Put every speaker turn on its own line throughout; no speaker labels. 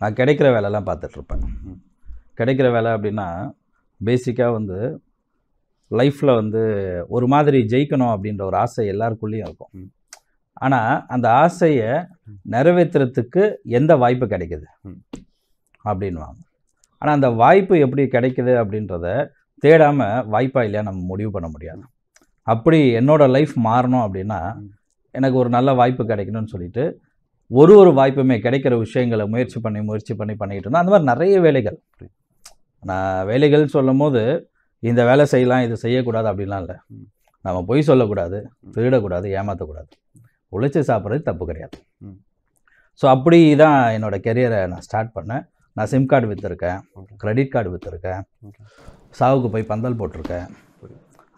நான் கிடைக்கிற வேலைலாம் பார்த்துட்ருப்பேன் கிடைக்கிற வேலை அப்படின்னா பேசிக்காக வந்து லைஃப்பில் வந்து ஒரு மாதிரி ஜெயிக்கணும் அப்படின்ற ஒரு ஆசை எல்லாருக்குள்ளேயும் இருக்கும் ஆனால் அந்த ஆசையை நிறைவேற்றுறதுக்கு எந்த வாய்ப்பு கிடைக்குது அப்படின்வாங்க ஆனால் அந்த வாய்ப்பு எப்படி கிடைக்குது அப்படின்றத தேடாமல் வாய்ப்பாக இல்லையா நம்ம முடிவு பண்ண முடியாது அப்படி என்னோடய லைஃப் மாறணும் அப்படின்னா எனக்கு ஒரு நல்ல வாய்ப்பு கிடைக்கணும்னு சொல்லிட்டு ஒரு ஒரு வாய்ப்புமே கிடைக்கிற விஷயங்களை முயற்சி பண்ணி முயற்சி பண்ணி பண்ணிக்கிட்டு இருந்தோம் அந்த மாதிரி நிறைய வேலைகள் நான் வேலைகள்னு சொல்லும் போது இந்த வேலை செய்யலாம் இது செய்யக்கூடாது அப்படின்லாம் இல்லை நம்ம பொய் சொல்லக்கூடாது திருடக்கூடாது ஏமாற்றக்கூடாது உழைச்சி சாப்பிட்றது தப்பு கிடையாது ஸோ அப்படி தான் என்னோடய கெரியரை நான் ஸ்டார்ட் பண்ணேன் நான் சிம் கார்டு விற்றுருக்கேன் க்ரெடிட் கார்டு விற்றுருக்கேன் சாவுக்கு போய் பந்தல் போட்டிருக்கேன்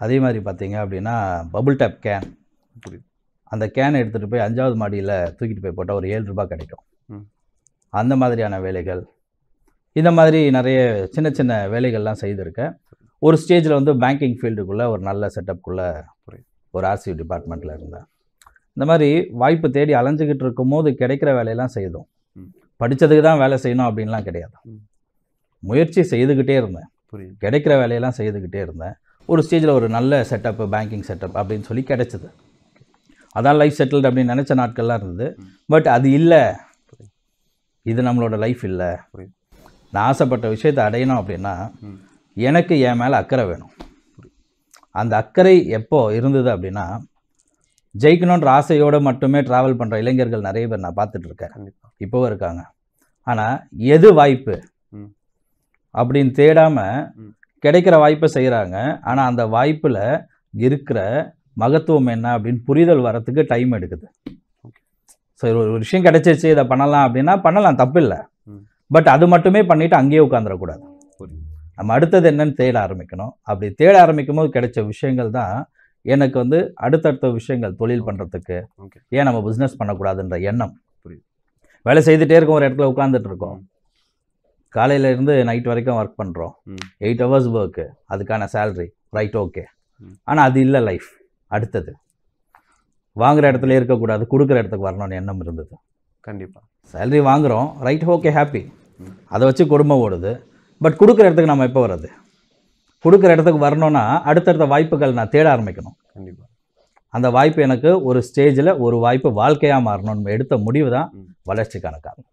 அதே மாதிரி பார்த்தீங்க அப்படின்னா பபுள் டேப் கேன் அந்த கேனை எடுத்துகிட்டு போய் அஞ்சாவது மாடியில் தூக்கிட்டு போய் போட்டால் ஒரு ஏழு ரூபா கிடைக்கும் அந்த மாதிரியான வேலைகள் இந்த மாதிரி நிறைய சின்ன சின்ன வேலைகள்லாம் செய்திருக்கேன் ஒரு ஸ்டேஜில் வந்து பேங்கிங் ஃபீல்டுக்குள்ளே ஒரு நல்ல செட்டப்புக்குள்ளே ஒரு ஆர்சி டிபார்ட்மெண்ட்டில் இருந்தேன் இந்த மாதிரி வாய்ப்பு தேடி அலைஞ்சிக்கிட்டு இருக்கும் போது கிடைக்கிற வேலையெல்லாம் செய்தோம் படித்ததுக்கு தான் வேலை செய்யணும் அப்படின்லாம் கிடையாது முயற்சி செய்துக்கிட்டே இருந்தேன் கிடைக்கிற வேலையெல்லாம் செய்துக்கிட்டே இருந்தேன் ஒரு ஸ்டேஜில் ஒரு நல்ல செட்டப்பு பேங்கிங் செட்டப் அப்படின்னு சொல்லி கிடைச்சிது அதான் லைஃப் செட்டில்டு அப்படின்னு நினச்ச நாட்கள்லாம் இருந்தது பட் அது இல்லை இது நம்மளோட லைஃப் இல்லை நான் ஆசைப்பட்ட விஷயத்தை அடையணும் அப்படின்னா எனக்கு என் மேலே அக்கறை வேணும் அந்த அக்கறை எப்போ இருந்தது அப்படின்னா ஜெயிக்கணுன்ற ஆசையோடு மட்டுமே ட்ராவல் பண்ணுற இளைஞர்கள் நிறைய பேர் நான் பார்த்துட்ருக்கேன் இப்போவும் இருக்காங்க ஆனால் எது வாய்ப்பு அப்படின்னு தேடாமல் கிடைக்கிற வாய்ப்பை செய்கிறாங்க ஆனால் அந்த வாய்ப்பில் இருக்கிற மகத்துவம் என்ன அப்படின்னு புரிதல் வரத்துக்கு டைம் எடுக்குது ஸோ ஒரு விஷயம் கிடைச்சிச்சு இதை பண்ணலாம் அப்படின்னா பண்ணலாம் தப்பில்லை பட் அது மட்டுமே பண்ணிட்டு அங்கேயே உட்காந்துடக்கூடாது நம்ம அடுத்தது என்னன்னு தேட ஆரம்பிக்கணும் அப்படி தேட ஆரம்பிக்கும் போது கிடைச்ச விஷயங்கள் தான் எனக்கு வந்து அடுத்தடுத்த விஷயங்கள் தொழில் பண்ணுறதுக்கு ஏன் நம்ம பிஸ்னஸ் பண்ணக்கூடாதுன்ற எண்ணம் வேலை செய்துட்டே இருக்கோம் ஒரு இடத்துல உட்காந்துட்டு இருக்கோம் காலையிலேருந்து நைட் வரைக்கும் ஒர்க் பண்ணுறோம் எயிட் ஹவர்ஸ் ஒர்க்கு அதுக்கான சேல்ரி ரைட் ஓகே ஆனால் அது இல்லை லைஃப் அடுத்தது வாங்குகிற இடத்துல இருக்கக்கூடாது கொடுக்குற இடத்துக்கு வரணும்னு எண்ணம் இருந்தது கண்டிப்பாக சேலரி வாங்குகிறோம் ரைட் ஓகே ஹாப்பி அதை வச்சு குடும்பம் ஓடுது பட் கொடுக்குற இடத்துக்கு நம்ம எப்போ வர்றது கொடுக்குற இடத்துக்கு வரணும்னா அடுத்தடுத்த வாய்ப்புகள் நான் தேட ஆரம்பிக்கணும் கண்டிப்பாக அந்த வாய்ப்பு எனக்கு ஒரு ஸ்டேஜில் ஒரு வாய்ப்பு வாழ்க்கையாக நம்ம எடுத்த முடிவு தான் வளர்ச்சிக்கான காரணம்